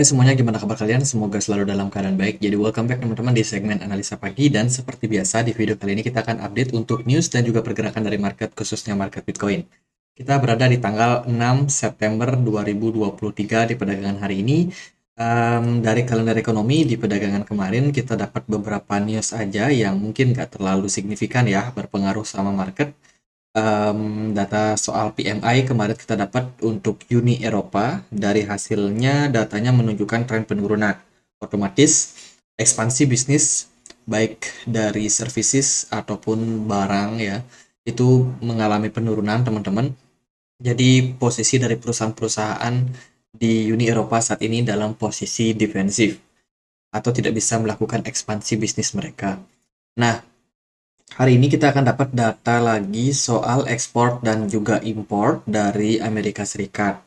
Hey ya, semuanya, gimana kabar kalian? Semoga selalu dalam keadaan baik. Jadi welcome back teman-teman di segmen analisa pagi dan seperti biasa di video kali ini kita akan update untuk news dan juga pergerakan dari market khususnya market Bitcoin. Kita berada di tanggal 6 September 2023 di perdagangan hari ini. Um, dari kalender ekonomi di perdagangan kemarin kita dapat beberapa news aja yang mungkin nggak terlalu signifikan ya berpengaruh sama market um, data soal PMI kemarin kita dapat untuk Uni Eropa dari hasilnya datanya menunjukkan tren penurunan otomatis ekspansi bisnis baik dari services ataupun barang ya itu mengalami penurunan teman-teman jadi posisi dari perusahaan-perusahaan di Uni Eropa saat ini dalam posisi defensif atau tidak bisa melakukan ekspansi bisnis mereka. Nah, Hari ini kita akan dapat data lagi soal ekspor dan juga impor dari Amerika Serikat.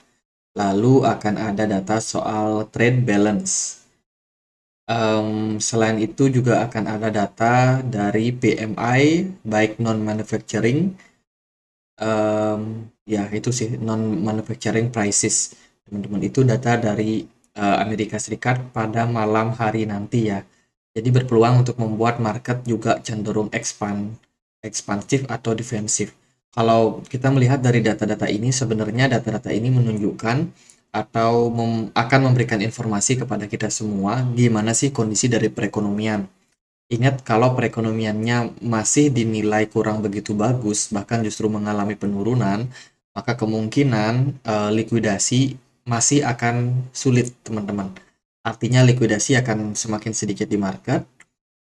Lalu akan ada data soal trade balance. Um, selain itu juga akan ada data dari PMI, baik non-manufacturing, um, ya itu sih non-manufacturing prices. Teman-teman itu data dari uh, Amerika Serikat pada malam hari nanti ya jadi berpeluang untuk membuat market juga cenderung expand, ekspansif atau defensif. Kalau kita melihat dari data-data ini, sebenarnya data-data ini menunjukkan atau mem akan memberikan informasi kepada kita semua gimana sih kondisi dari perekonomian. Ingat kalau perekonomiannya masih dinilai kurang begitu bagus, bahkan justru mengalami penurunan, maka kemungkinan uh, likuidasi masih akan sulit, teman-teman. Artinya likuidasi akan semakin sedikit di market.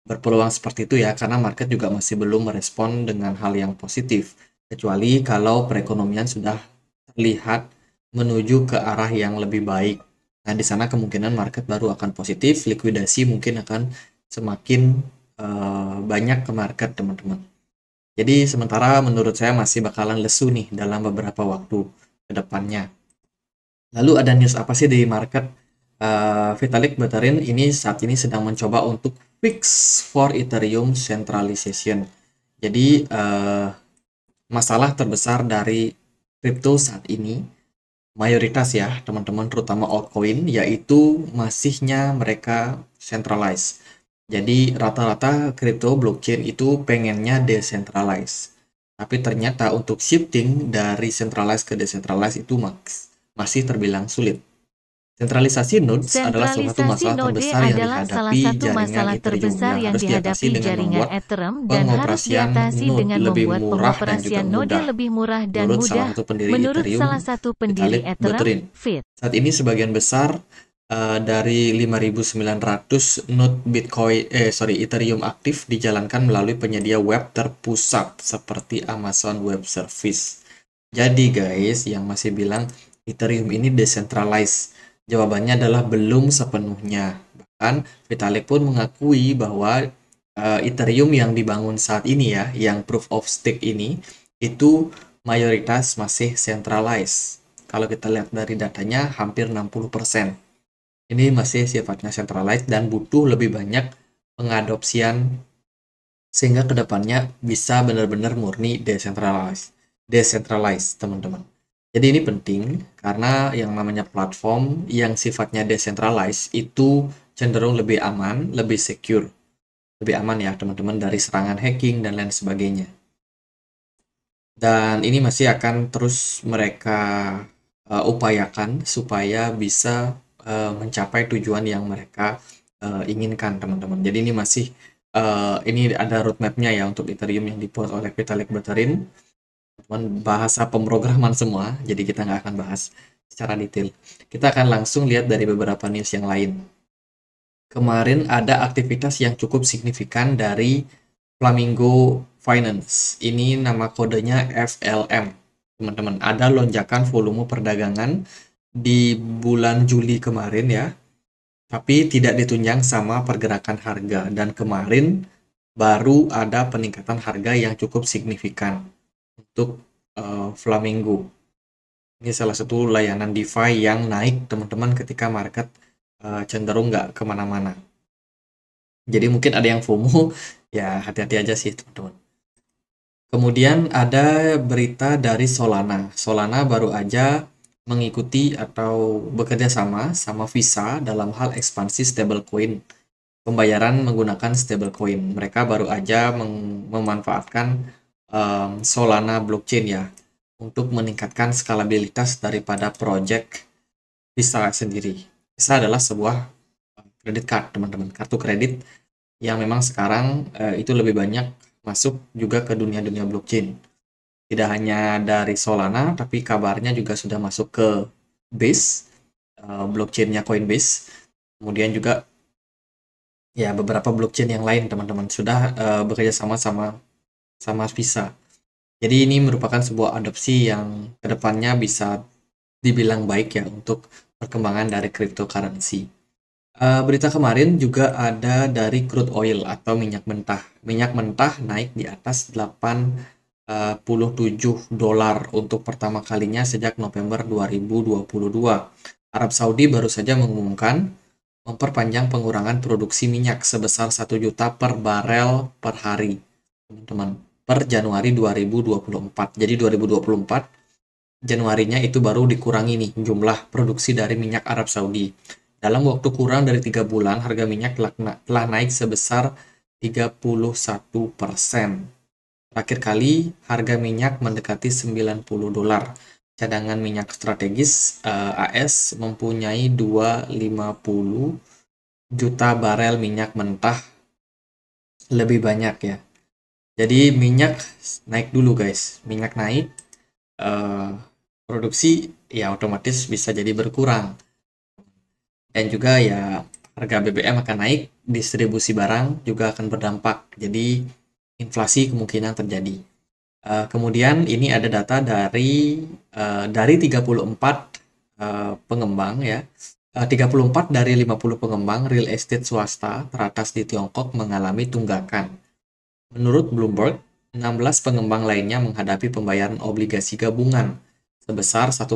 Berpeluang seperti itu ya, karena market juga masih belum merespon dengan hal yang positif. Kecuali kalau perekonomian sudah terlihat menuju ke arah yang lebih baik. Nah, di sana kemungkinan market baru akan positif, likuidasi mungkin akan semakin uh, banyak ke market, teman-teman. Jadi sementara menurut saya masih bakalan lesu nih dalam beberapa waktu ke depannya. Lalu ada news apa sih di market uh, Vitalik Buterin ini saat ini sedang mencoba untuk fix for Ethereum centralization. Jadi uh, masalah terbesar dari crypto saat ini mayoritas ya teman-teman terutama altcoin yaitu masihnya mereka centralized. Jadi rata-rata crypto blockchain itu pengennya decentralized. Tapi ternyata untuk shifting dari centralized ke decentralized itu masih terbilang sulit Sentralisasi nodes adalah salah satu masalah terbesar yang dihadapi jaringan Ethereum yang, harus jaringan Ethereum dan harus diatasi dengan membuat pengoperasian node lebih murah dan Menurut mudah. Salah satu pendiri Menurut Ethereum, salah satu pendiri Ethereum, Fit. Saat ini sebagian besar uh, dari 5.900 node Bitcoin eh sorry Ethereum aktif dijalankan melalui penyedia web terpusat seperti Amazon Web Service. Jadi guys, yang masih bilang Ethereum ini decentralized Jawabannya adalah belum sepenuhnya. Bahkan Vitalik pun mengakui bahwa uh, Ethereum yang dibangun saat ini ya, yang proof of stake ini itu mayoritas masih centralized. Kalau kita lihat dari datanya hampir 60%. Ini masih sifatnya centralized dan butuh lebih banyak pengadopsian sehingga kedepannya bisa benar-benar murni decentralized. Decentralized, teman-teman. Jadi ini penting karena yang namanya platform yang sifatnya decentralized itu cenderung lebih aman, lebih secure. Lebih aman ya teman-teman dari serangan hacking dan lain sebagainya. Dan ini masih akan terus mereka uh, upayakan supaya bisa uh, mencapai tujuan yang mereka uh, inginkan teman-teman. Jadi ini masih uh, ini ada roadmapnya ya untuk Ethereum yang dibuat oleh Vitalik Buterin bahasa pemrograman semua, jadi kita nggak akan bahas secara detail. Kita akan langsung lihat dari beberapa news yang lain. Kemarin ada aktivitas yang cukup signifikan dari Flamingo Finance. Ini nama kodenya FLM. Teman-teman, ada lonjakan volume perdagangan di bulan Juli kemarin ya. Tapi tidak ditunjang sama pergerakan harga dan kemarin baru ada peningkatan harga yang cukup signifikan untuk uh, Flamingo. Ini salah satu layanan DeFi yang naik teman-teman ketika market uh, cenderung nggak kemana-mana. Jadi mungkin ada yang FOMO, ya hati-hati aja sih teman-teman. Kemudian ada berita dari Solana. Solana baru aja mengikuti atau bekerja sama sama Visa dalam hal ekspansi stablecoin pembayaran menggunakan stablecoin. Mereka baru aja memanfaatkan um, Solana blockchain ya untuk meningkatkan skalabilitas daripada project Visa sendiri. Visa adalah sebuah kredit card teman-teman kartu kredit yang memang sekarang uh, itu lebih banyak masuk juga ke dunia dunia blockchain. Tidak hanya dari Solana tapi kabarnya juga sudah masuk ke Base uh, blockchainnya Coinbase. Kemudian juga ya beberapa blockchain yang lain teman-teman sudah uh, bekerja sama sama sama visa. Jadi ini merupakan sebuah adopsi yang kedepannya bisa dibilang baik ya untuk perkembangan dari cryptocurrency. Uh, berita kemarin juga ada dari crude oil atau minyak mentah. Minyak mentah naik di atas 87 eh, dolar untuk pertama kalinya sejak November 2022. Arab Saudi baru saja mengumumkan memperpanjang pengurangan produksi minyak sebesar 1 juta per barel per hari. Teman-teman, per Januari 2024. Jadi 2024 Januarinya itu baru dikurangi nih jumlah produksi dari minyak Arab Saudi. Dalam waktu kurang dari tiga bulan, harga minyak telah, naik sebesar 31 persen. Terakhir kali, harga minyak mendekati 90 dolar. Cadangan minyak strategis uh, eh, AS mempunyai 250 juta barel minyak mentah lebih banyak ya jadi minyak naik dulu guys, minyak naik, eh, produksi ya otomatis bisa jadi berkurang. Dan juga ya harga BBM akan naik, distribusi barang juga akan berdampak. Jadi inflasi kemungkinan terjadi. Uh, kemudian ini ada data dari uh, dari 34 uh, eh, pengembang ya. 34 dari 50 pengembang real estate swasta teratas di Tiongkok mengalami tunggakan Menurut Bloomberg, 16 pengembang lainnya menghadapi pembayaran obligasi gabungan sebesar 1,5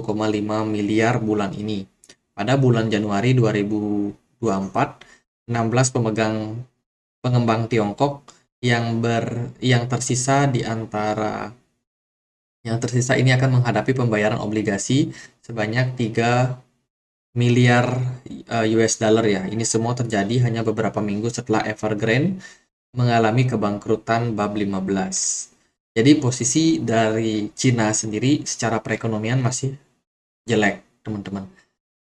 miliar bulan ini. Pada bulan Januari 2024, 16 pemegang pengembang Tiongkok yang ber yang tersisa di antara yang tersisa ini akan menghadapi pembayaran obligasi sebanyak 3 miliar eh, US dollar ya. Ini semua terjadi hanya beberapa minggu setelah Evergrande mengalami kebangkrutan bab 15. Jadi posisi dari Cina sendiri secara perekonomian masih jelek, teman-teman.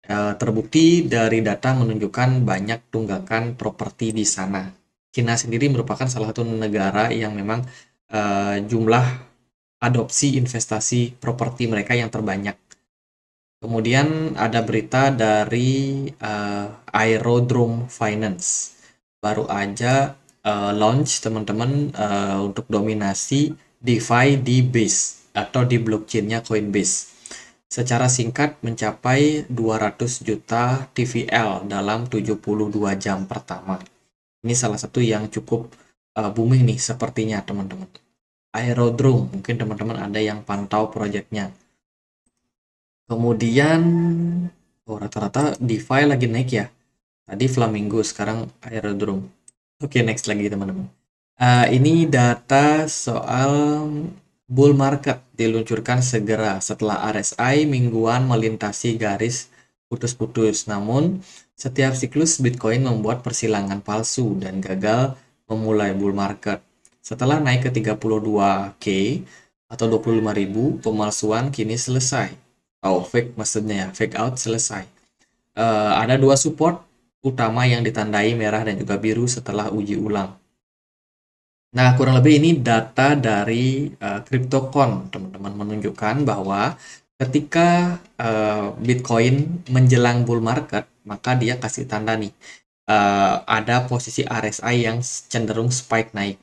E, terbukti dari data menunjukkan banyak tunggakan properti di sana. Cina sendiri merupakan salah satu negara yang memang e, jumlah adopsi investasi properti mereka yang terbanyak. Kemudian ada berita dari uh, Aerodrome Finance. Baru aja uh, launch teman-teman uh, untuk dominasi DeFi di Base atau di blockchainnya Coinbase. Secara singkat mencapai 200 juta TVL dalam 72 jam pertama. Ini salah satu yang cukup uh, booming nih sepertinya teman-teman. Aerodrome, mungkin teman-teman ada yang pantau proyeknya. Kemudian, oh rata-rata DeFi lagi naik ya. Tadi Flamingo, sekarang Aerodrome. Oke, okay, next lagi teman-teman. Uh, ini data soal bull market diluncurkan segera setelah RSI mingguan melintasi garis putus-putus. Namun, setiap siklus Bitcoin membuat persilangan palsu dan gagal memulai bull market. Setelah naik ke 32K atau 25.000, pemalsuan kini selesai. Oh, fake maksudnya ya, fake out selesai. Uh, ada dua support utama yang ditandai merah dan juga biru setelah uji ulang. Nah, kurang lebih ini data dari uh, CryptoCon, teman-teman menunjukkan bahwa ketika uh, Bitcoin menjelang bull market, maka dia kasih tanda nih uh, ada posisi RSI yang cenderung spike naik.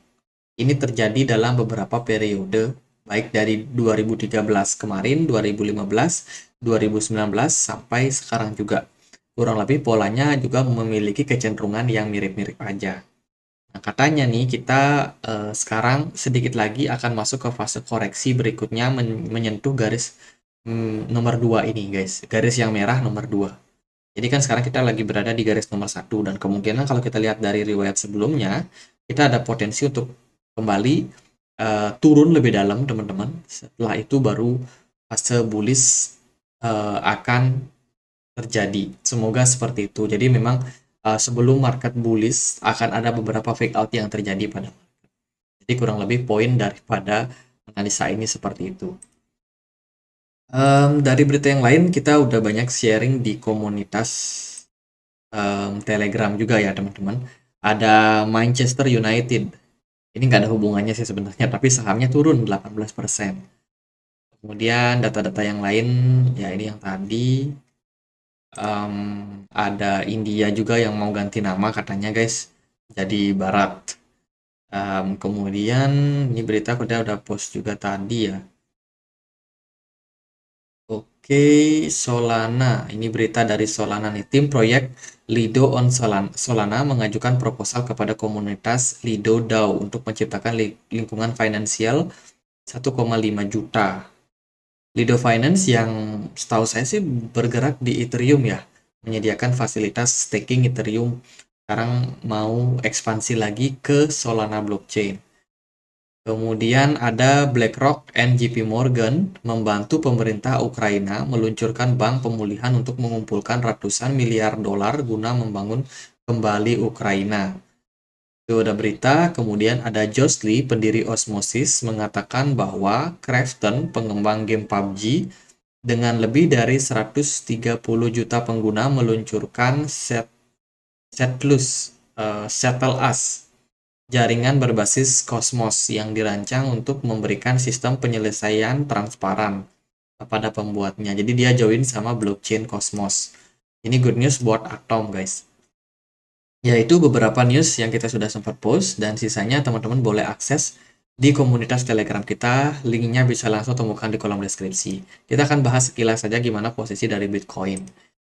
Ini terjadi dalam beberapa periode baik dari 2013 kemarin, 2015, 2019 sampai sekarang juga kurang lebih polanya juga memiliki kecenderungan yang mirip-mirip aja. Nah, katanya nih kita uh, sekarang sedikit lagi akan masuk ke fase koreksi berikutnya men menyentuh garis mm, nomor 2 ini guys, garis yang merah nomor 2. Jadi kan sekarang kita lagi berada di garis nomor 1 dan kemungkinan kalau kita lihat dari riwayat sebelumnya, kita ada potensi untuk kembali uh, turun lebih dalam teman-teman. Setelah itu baru fase bullish uh, akan terjadi. Semoga seperti itu. Jadi memang uh, sebelum market bullish akan ada beberapa fake out yang terjadi pada market. Jadi kurang lebih poin daripada analisa ini seperti itu. Um, dari berita yang lain kita udah banyak sharing di komunitas um, Telegram juga ya teman-teman. Ada Manchester United. Ini nggak ada hubungannya sih sebenarnya, tapi sahamnya turun 18%. Kemudian data-data yang lain, ya ini yang tadi, um, ada India juga yang mau ganti nama katanya guys jadi Barat um, kemudian ini berita aku udah udah post juga tadi ya Oke, Solana. Ini berita dari Solana nih. Tim proyek Lido on Solana, Solana mengajukan proposal kepada komunitas Lido DAO untuk menciptakan lingkungan finansial 1,5 juta Lido Finance yang setahu saya sih bergerak di Ethereum ya, menyediakan fasilitas staking Ethereum. Sekarang mau ekspansi lagi ke Solana blockchain. Kemudian ada BlackRock and JP Morgan membantu pemerintah Ukraina meluncurkan bank pemulihan untuk mengumpulkan ratusan miliar dolar guna membangun kembali Ukraina. Itu ada berita, kemudian ada Josh Lee, pendiri Osmosis, mengatakan bahwa Crafton, pengembang game PUBG, dengan lebih dari 130 juta pengguna meluncurkan set plus, uh, eh, Settle Us, jaringan berbasis Cosmos yang dirancang untuk memberikan sistem penyelesaian transparan pada pembuatnya. Jadi dia join sama blockchain Cosmos. Ini good news buat Atom guys yaitu beberapa news yang kita sudah sempat post dan sisanya teman-teman boleh akses di komunitas Telegram kita. Linknya bisa langsung temukan di kolom deskripsi. Kita akan bahas sekilas saja gimana posisi dari Bitcoin.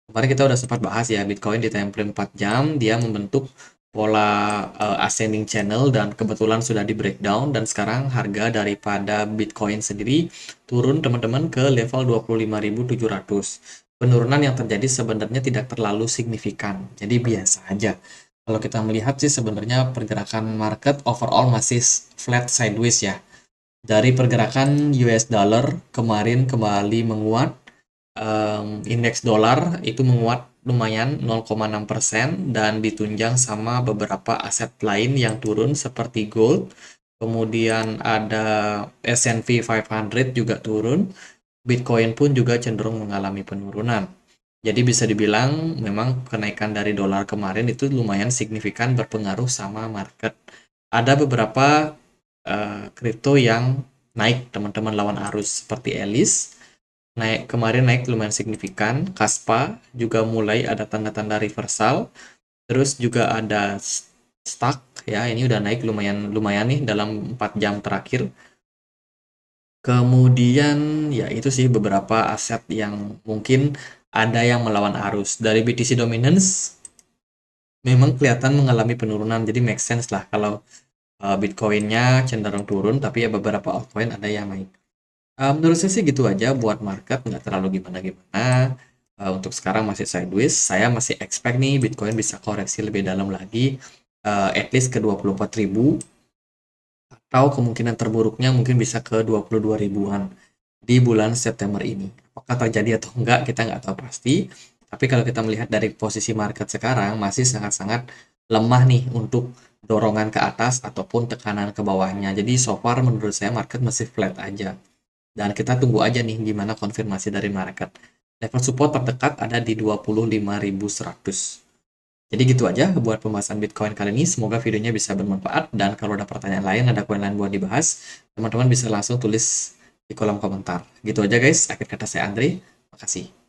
Kemarin kita udah sempat bahas ya, Bitcoin di template 4 jam, dia membentuk pola uh, ascending channel dan kebetulan sudah di breakdown dan sekarang harga daripada Bitcoin sendiri turun teman-teman ke level 25.700 penurunan yang terjadi sebenarnya tidak terlalu signifikan. Jadi biasa aja. Kalau kita melihat sih sebenarnya pergerakan market overall masih flat sideways ya. Dari pergerakan US dollar kemarin kembali menguat, um, indeks dolar itu menguat lumayan 0,6% dan ditunjang sama beberapa aset lain yang turun seperti gold, kemudian ada S&P 500 juga turun, Bitcoin pun juga cenderung mengalami penurunan. Jadi bisa dibilang memang kenaikan dari dolar kemarin itu lumayan signifikan berpengaruh sama market. Ada beberapa eh, kripto uh, yang naik teman-teman lawan arus seperti Elis naik kemarin naik lumayan signifikan. Kaspa juga mulai ada tanda-tanda reversal. Terus juga ada stuck ya ini udah naik lumayan lumayan nih dalam 4 jam terakhir Kemudian ya itu sih beberapa aset yang mungkin ada yang melawan arus. Dari BTC Dominance memang kelihatan mengalami penurunan, jadi make sense lah kalau uh, Bitcoinnya cenderung turun, tapi ya beberapa altcoin ada yang naik. Uh, menurut saya sih gitu aja buat market, nggak terlalu gimana-gimana. Uh, untuk sekarang masih sideways, saya masih expect nih Bitcoin bisa koreksi lebih dalam lagi, uh, at least ke 24 ribu atau kemungkinan terburuknya mungkin bisa ke 22 ribuan di bulan September ini. Apakah terjadi atau enggak kita nggak tahu pasti, tapi kalau kita melihat dari posisi market sekarang masih sangat-sangat lemah nih untuk dorongan ke atas ataupun tekanan ke bawahnya. Jadi so far menurut saya market masih flat aja. Dan kita tunggu aja nih gimana konfirmasi dari market. Level support terdekat ada di 25.100. Jadi gitu aja buat pembahasan Bitcoin kali ini. Semoga videonya bisa bermanfaat dan kalau ada pertanyaan lain, ada koin lain buat dibahas, teman-teman bisa langsung tulis di kolom komentar. Gitu aja guys, akhir kata saya Andri. Makasih.